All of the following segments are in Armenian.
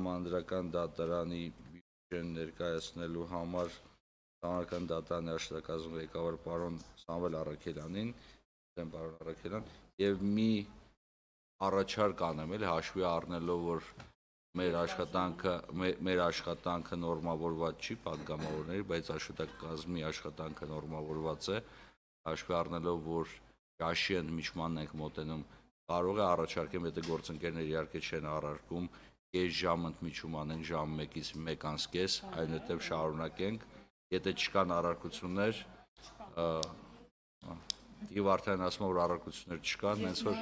համանդրական դատարանի բյուջեն ներկայացնելու համար Հանրական դատարանի աշխատակազմի ղեկավար պարոն Սամվել Արաքելյանին, դեմ պարոն Արաքելյան, եւ մի առաջարկ անեմ, էլ հաշվի առնելով որ մեր աշխատանքը մեր աշխատանքը նորմավորված չի падգամավորների, բայց աշխատակազմի աշխատանքը նորմավորված է, հաշվի առնելով որ ճաշի ընդմիջմանն ենք մոտենում, կարող է առաջարկեմ, եթե գործընկերները իհարկե չեն առարկում, Ես ժամ ընդմիջում անեն ժամ 1-ից 1 անցկես, այնուհետև շարունակենք։ Եթե չկան առարկություններ, իվ արդեն ասում որ առարկություններ չկան, հենց որ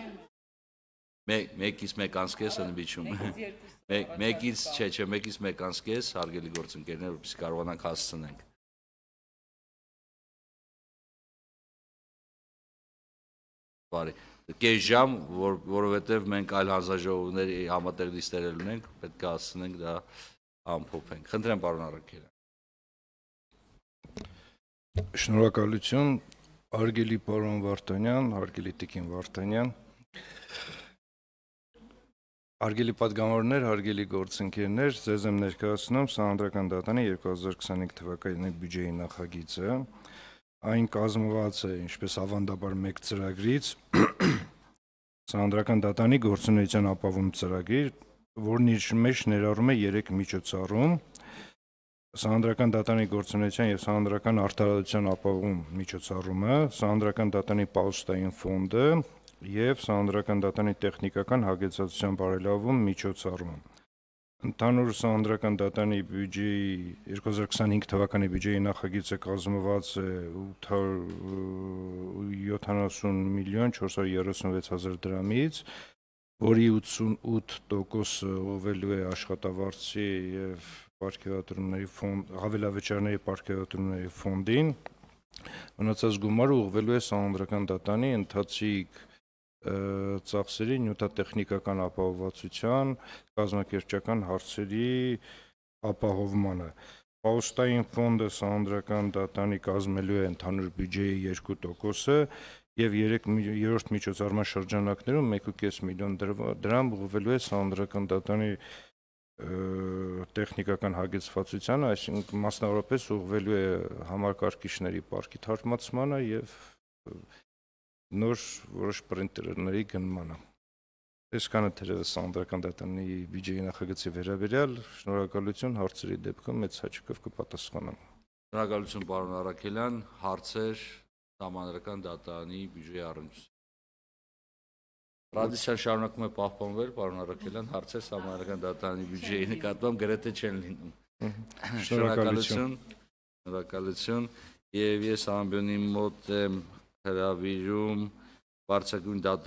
1-ից 1 անցկես ընդմիջում։ 1-ից չէ, չէ, 1-ից 1 անցկես, հարգելի գործընկերներ, որպեսզի կարողանանք հասցնենք։ Բարի կես ժամ, որ որովհետև մենք այլ հանձնաժողովների համատեղ լիստեր ունենք, պետք է հասցնենք դա ամփոփենք։ Խնդրեմ պարոն Արաքելյան։ Շնորհակալություն արգելի պարոն Վարդանյան, արգելի Տիկին Վարդանյան։ Արգելի падգամավորներ, արգելի գործընկերներ, ձեզ եմ ներկայացնում Սահանդրական դատարանի 2025 թվականի բյուջեի նախագիծը։ Այն կազմված է, ինչպես ավանդաբար, մեկ ծրագրից, Սանհանդրական դատանի գործունեության ապավում ծրագիր, որն իր մեջ ներառում է 3 միջոցառում. Սանհանդրական դատանի գործունեության եւ սանհանդրական արտադրության ապավում միջոցառումը, սանհանդրական դատանի պաուստային ֆոնդը եւ սանհանդրական դատանի տեխնիկական հագեցածության բարելավում միջոցառումը։ Ընդհանուր սահմանադրական դատարանի բյուջեի 2025 թվականի բյուջեի նախագիծը կազմված է 870 միլիոն 436000 դրամից, որի 88%-ը ովելու է աշխատավարձի եւ ապարքեատրումների ֆոնդ, հավելավճարների ապարքեատրումների ֆոնդին։ Մնացած գումարը ուղղվելու է սահմանադրական դատարանի ընթացիկ ծախսերի նյութատեխնիկական ապահովվածության, կազմակերպչական հարցերի ապահովմանը։ Պաուստային ֆոնդը սանդրական դատանի կազմելու է ընդհանուր բյուջեի 2%-ը եւ 3-րդ միջոցառման շրջանակներում 1.5 միլիոն դրամ ուղղվելու է սանդրական դատանի տեխնիկական հագեցվածությանը, այսինքն մասնավորապես ուղղվելու է համակարգիչների պարկի թարմացմանը եւ և նոր որոշ պրինտերների գնմանը։ Տեսքանը թերևս անդրական դատարանի բյուջեի նախագծի վերաբերյալ շնորհակալություն հարցերի դեպքում մեծ հաճույքով կպատասխանեմ։ Շնորհակալություն պարոն Արաքելյան, հարցեր համանրական դատարանի բյուջեի առնչությամբ։ Ռադիսիան շարունակում է պահպանվել, պարոն Արաքելյան, հարցեր համանրական դատարանի բյուջեի նկատմամբ գրեթե չեն լինում։ Շնորհակալություն։ Շնորհակալություն։ Եվ ես ամբյոնի մոտ եմ հրավիրում բարձրագույն